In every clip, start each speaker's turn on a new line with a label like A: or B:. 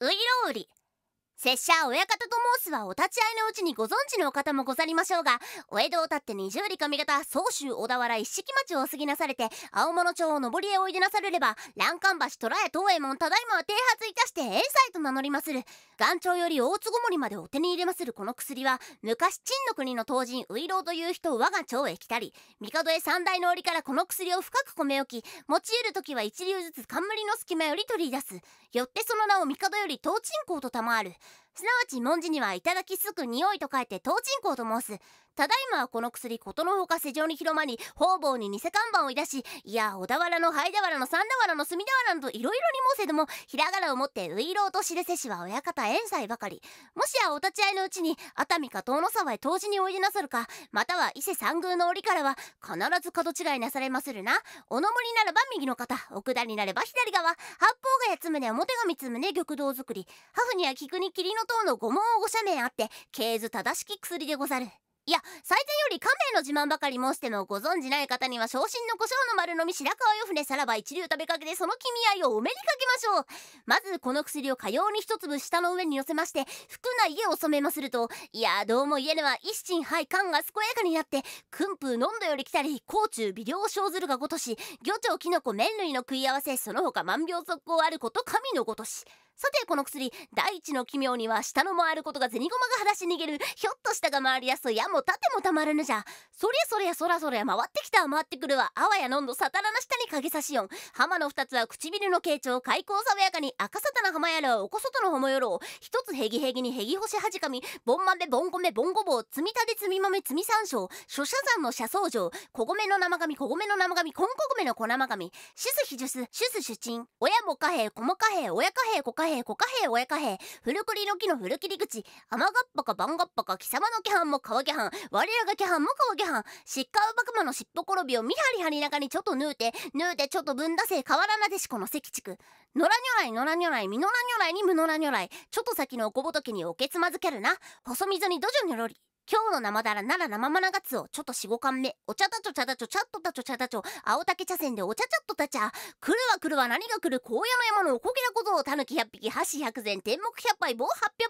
A: ういろうり拙者親方と申すはお立ち会いのうちにご存知のお方もござりましょうがお江戸を立って二十里上方総州小田原一色町を過ぎなされて青物町を上りへおいでなされれば欄干橋虎屋東右衛門ただいまは停発いたして遠斎と名乗りまする岩町より大津ごもりまでお手に入れまするこの薬は昔陳の国の当人ウイロウという人を我が町へ来たり帝へ三大の折からこの薬を深く込め置き用いる時は一流ずつ冠の隙間より取り出すよってその名を帝より東鎮公と賜るすなわち文字にはいただきすく匂いと書いて東鎮香と申すただいまこの薬ことのほか世上に広まり方々に偽看板をいだしいや小田原の灰田原の三田原の隅田原などいろいろに申せどもひらがなをもってういろうと知れせしは親方さ斎ばかりもしやお立ち会いのうちに熱海か遠野沢へ当時においでなさるかまたは伊勢三宮の折からは必ず角違いなされまするなおの森りならば右の方奥田になれば左側八方ヶ谷宗表神宗玉堂作りハフには菊に霧の塔の御門をご斜面あって経図正しき薬でござる。いや最前より亀の自慢ばかり申してもご存じない方には昇進の胡椒の丸飲み白川よ船さらば一流食べかけでその気味合いをお目にかけましょうまずこの薬をかように一粒舌の上に寄せまして服な家を染めまするといやどうも家では一心肺官が健やかになって訓風飲んどより来たり甲虫微量生ずるがごとし魚鳥キノコ麺類の食い合わせその他万病速攻あること神のごとしさてこの薬第一の奇妙には下の回ることが銭マが裸足逃げるひょっと下が回りやすやも盾もたまらぬじゃそりゃそりゃそらそりゃ回ってきた回ってくるはあわやのんどさたらな下に影さしよん浜の二つは唇の傾聴開口爽やかに赤さたな浜やらおこそとのほもよろう一つへぎへぎにへぎ星はじかみぼんまべぼんごめぼんごぼう積み立て積み豆積み山椒諸社山の社僧城小米の生紙小米の生紙こんこメの小生紙シスヒジュスシュスシュチン親も貨幣子も貨幣親貨幣子貨幣兵コカ兵親カ兵古栗の木の古切り口甘がっぱか番がっぱか貴様の規範も川規範我らが規範も川規範しっかうばくまのしっぽ転びを見張り張り中にちょっとぬうてぬうてちょっとぶんだせわらなでしこの関地区野良如来野良如来実野良如来に無野良如来ちょっと先のおこぼときにおけつまずけるな細水に土壌にょろり今日の生だらなら生マナガツオ、ちょっと四五巻目、お茶だちょ茶だちょ、ちゃっとたちょ茶だちょ、青竹茶せんでお茶ちゃっとたちゃ、来るわ来るわ何が来る、荒野の山のおこげな小僧、たぬき100匹、箸100膳、天目100杯、棒800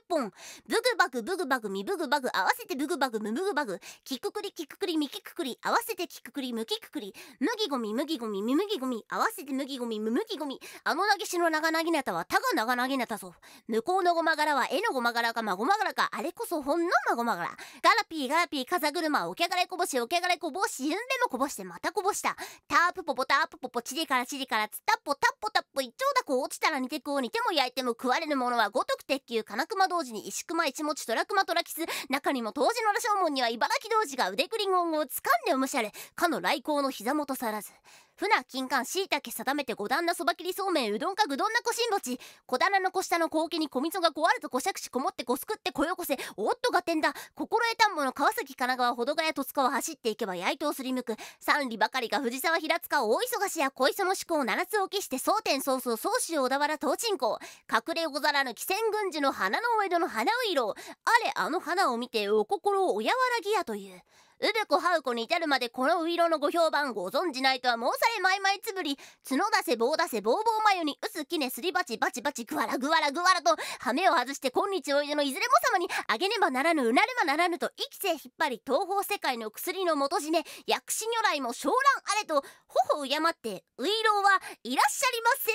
A: 本、ブグバグブグバグ、みブグバグ、合わせてブグバグ、むブグバグ、きくくりきくくり、みきくくり、合わせてきくくり、むきくくり、麦ごみ麦ごみ、み麦ごみ、合わせて麦ごみ、む麦ごみ、あのなげしの長なぎなたはたが長なぎなたぞ。向こうのごまらはえのごま柄かまごま柄か、あれこそほんのまごま柄。ガラピーガラピー風車おけがれこぼしおけがれこぼしゆんでもこぼしてまたこぼしたタープポポタープポポチリからチリからツタッポ、ったっぽたっぽたっ一丁だこ落ちたら煮てこう煮ても焼いても食われるものは五徳鉄球金熊同時に石熊一餅トラクマ、トラキス中にも当時の羅生門には茨城童子が腕くりゴンを掴んでおむしゃれかの来光の膝元さらず船金柑しいたけ定めて五段なそば切りそうめんうどんかぐどんなこしんぼち小棚の小下の小家に小みそが壊あるとこしゃくしこもってこすくってこよこせおっとがてんだ心得たんぼの川崎神奈川保土ヶ谷戸塚を走っていけばいとをすりむく三里ばかりが藤沢平塚大忙しや小磯の志向七つを期して蒼天曹操宗主小田原東鎮公隠れ小皿の汽仙軍事の花のお江戸の花い色あれあの花を見てお心をおやわらぎやという。うべこはうこに至るまでこのういろのご評判ご存じないとはもうさえまいまいつぶり角出せ棒出せぼうぼうにうすきねすりばちばちばちぐわらぐわらぐわらと羽目を外して今日おいでのいずれも様にあげねばならぬうなればならぬと生きせ引っ張り東方世界の薬の元締め薬師如来も昇乱あれと頬を敬ってういろはいらっしゃります